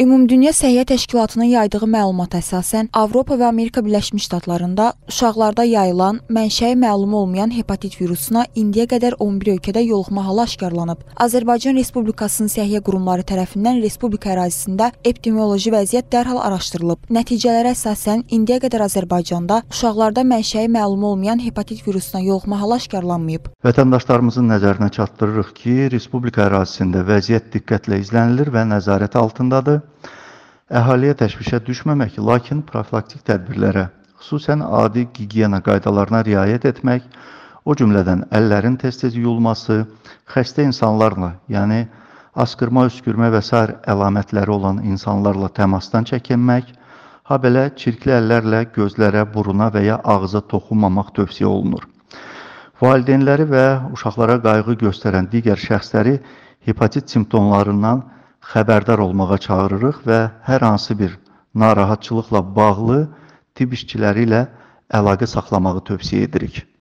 Ümumdünya Səhiyyə Təşkilatının yaydığı məlumata əsasən Avropa və Amerika Birləşmiş Ştatlarında uşaqlarda yayılan, mənşəyi məlum olmayan hepatit virusuna indiyə qədər 11 ölkədə yoluxma halı aşkarlanıb. Azərbaycan Respublikasının səhiyyə qurumları tərəfindən respublika ərazisində epidemioloji vəziyyət dərhal araşdırılıb. Nəticələrə əsasən indiyə qədər Azərbaycanda uşaqlarda mənşəyi məlum olmayan hepatit virusuna yoluxma halı aşkarlanmayıb. Vətəndaşlarımızın nəzərinə çatdırırıq ki, respublika ərazisində vəziyyət diqqətlə izlənilir və nəzarət altındadır. Əhaliyə təşvişə düşməmək, lakin profilaktik tədbirlərə, xüsusən adi gigiyena qaydalarına riayət etmək, o cümlədən əllərin tez-tez yuyulması, xəstə insanlarla, yəni asqırma, üskürmə və s. əlamətləri olan insanlarla təmasdan çəkinmək, ha belə çirkli əllərlə gözlərə, buruna və ya ağza toxunmamaq tövsiyə olunur. Valideynləri və uşaqlara qayğı göstərən digər şəxsləri hepatit simptomlarından xəbərdar olmağa çağırırıq və hər hansı bir narahatçılıqla bağlı tibb işçiləri ilə əlaqə saxlamağı tövsiyə edirik.